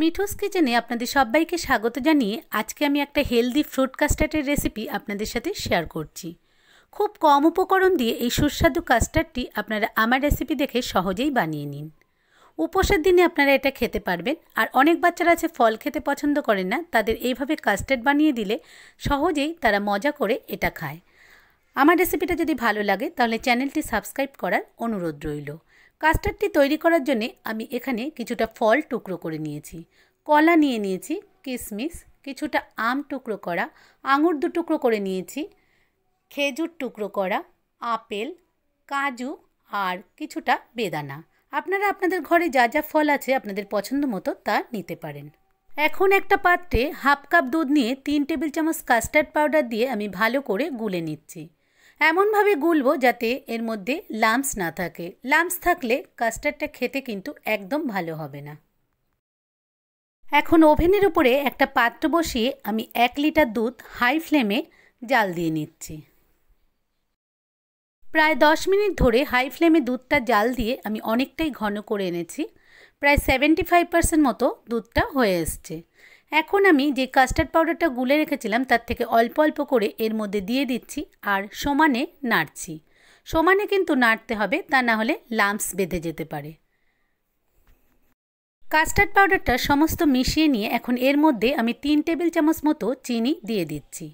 মিঠুস কিচেনে আপনাদের সবাইকে স্বাগত জানিয়ে আজকে আমি একটা হেলদি ফ্রুট কাস্টার্ডের রেসিপি আপনাদের সাথে শেয়ার করছি খুব কম উপকরণ দিয়ে এই সুস্বাদু কাস্টার্ডটি আপনারা আমার রেসিপি দেখে সহজেই বানিয়ে নিন উপোসের দিনে আপনারা এটা খেতে পারবেন আর অনেক বাচ্চারা আছে ফল খেতে পছন্দ করে না তাদের এইভাবে কাস্টার্ড বানিয়ে দিলে সহজেই তারা মজা করে এটা খায় আমার রেসিপিটা যদি ভালো লাগে তাহলে চ্যানেলটি সাবস্ক্রাইব করার অনুরোধ রইল কাস্টার্ডটি তৈরি করার জন্যে আমি এখানে কিছুটা ফল টুকরো করে নিয়েছি কলা নিয়ে নিয়েছি কিশমিশ কিছুটা আম টুকরো করা আঙুর দু টুকরো করে নিয়েছি খেজুর টুকরো করা আপেল কাজু আর কিছুটা বেদানা আপনারা আপনাদের ঘরে যা যা ফল আছে আপনাদের পছন্দ মতো তা নিতে পারেন এখন একটা পাত্রে হাফ কাপ দুধ নিয়ে তিন টেবিল চামচ কাস্টার্ড পাউডার দিয়ে আমি ভালো করে গুলে নিচ্ছি এমনভাবে গুলবো যাতে এর মধ্যে লাম্পস না থাকে লাম্পস থাকলে কাস্টার্ডটা খেতে কিন্তু একদম ভালো হবে না এখন ওভেনের উপরে একটা পাত্র বসিয়ে আমি এক লিটার দুধ হাই ফ্লেমে জাল দিয়ে নিচ্ছি প্রায় দশ মিনিট ধরে হাই ফ্লেমে দুধটা জাল দিয়ে আমি অনেকটাই ঘন করে এনেছি প্রায় সেভেন্টি ফাইভ পার্সেন্ট মতো দুধটা হয়ে এসছে এখন আমি যে কাস্টার্ড পাউডারটা গুলে রেখেছিলাম তার থেকে অল্প অল্প করে এর মধ্যে দিয়ে দিচ্ছি আর সমানে নাড়ছি সমানে কিন্তু নাড়তে হবে তা না হলে লাম্পস বেঁধে যেতে পারে কাস্টার্ড পাউডারটা সমস্ত মিশিয়ে নিয়ে এখন এর মধ্যে আমি তিন টেবিল চামচ মতো চিনি দিয়ে দিচ্ছি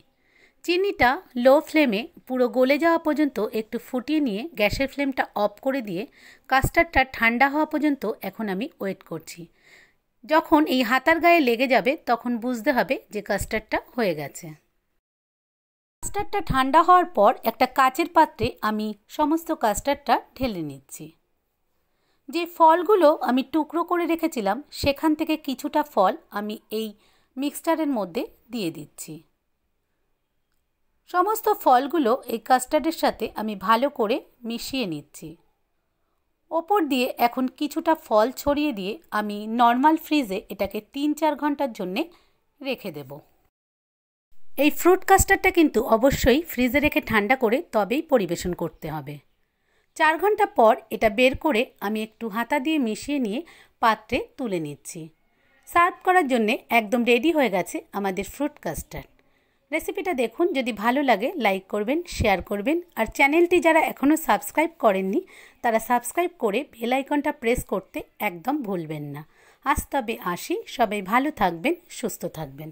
চিনিটা লো ফ্লেমে পুরো গলে যাওয়া পর্যন্ত একটু ফুটিয়ে নিয়ে গ্যাসের ফ্লেমটা অফ করে দিয়ে কাস্টার্ডটা ঠান্ডা হওয়া পর্যন্ত এখন আমি ওয়েট করছি যখন এই হাতার গায়ে লেগে যাবে তখন বুঝতে হবে যে কাস্টার্ডটা হয়ে গেছে কাস্টার্ডটা ঠান্ডা হওয়ার পর একটা কাচের পাত্রে আমি সমস্ত কাস্টার্ডটা ঢেলে নিচ্ছি যে ফলগুলো আমি টুকরো করে রেখেছিলাম সেখান থেকে কিছুটা ফল আমি এই মিক্সচারের মধ্যে দিয়ে দিচ্ছি সমস্ত ফলগুলো এই কাস্টার্ডের সাথে আমি ভালো করে মিশিয়ে নিচ্ছি ওপর দিয়ে এখন কিছুটা ফল ছড়িয়ে দিয়ে আমি নর্মাল ফ্রিজে এটাকে তিন চার ঘন্টার জন্যে রেখে দেব এই ফ্রুট কাস্টারটা কিন্তু অবশ্যই ফ্রিজে রেখে ঠান্ডা করে তবেই পরিবেশন করতে হবে চার ঘন্টা পর এটা বের করে আমি একটু হাতা দিয়ে মিশিয়ে নিয়ে পাত্রে তুলে নিচ্ছি সার্ভ করার জন্যে একদম রেডি হয়ে গেছে আমাদের ফ্রুট কাস্টার্ড রেসিপিটা দেখুন যদি ভালো লাগে লাইক করবেন শেয়ার করবেন আর চ্যানেলটি যারা এখনও সাবস্ক্রাইব করেননি তারা সাবস্ক্রাইব করে বেল আইকনটা প্রেস করতে একদম ভুলবেন না আজ তবে আসি সবাই ভালো থাকবেন সুস্থ থাকবেন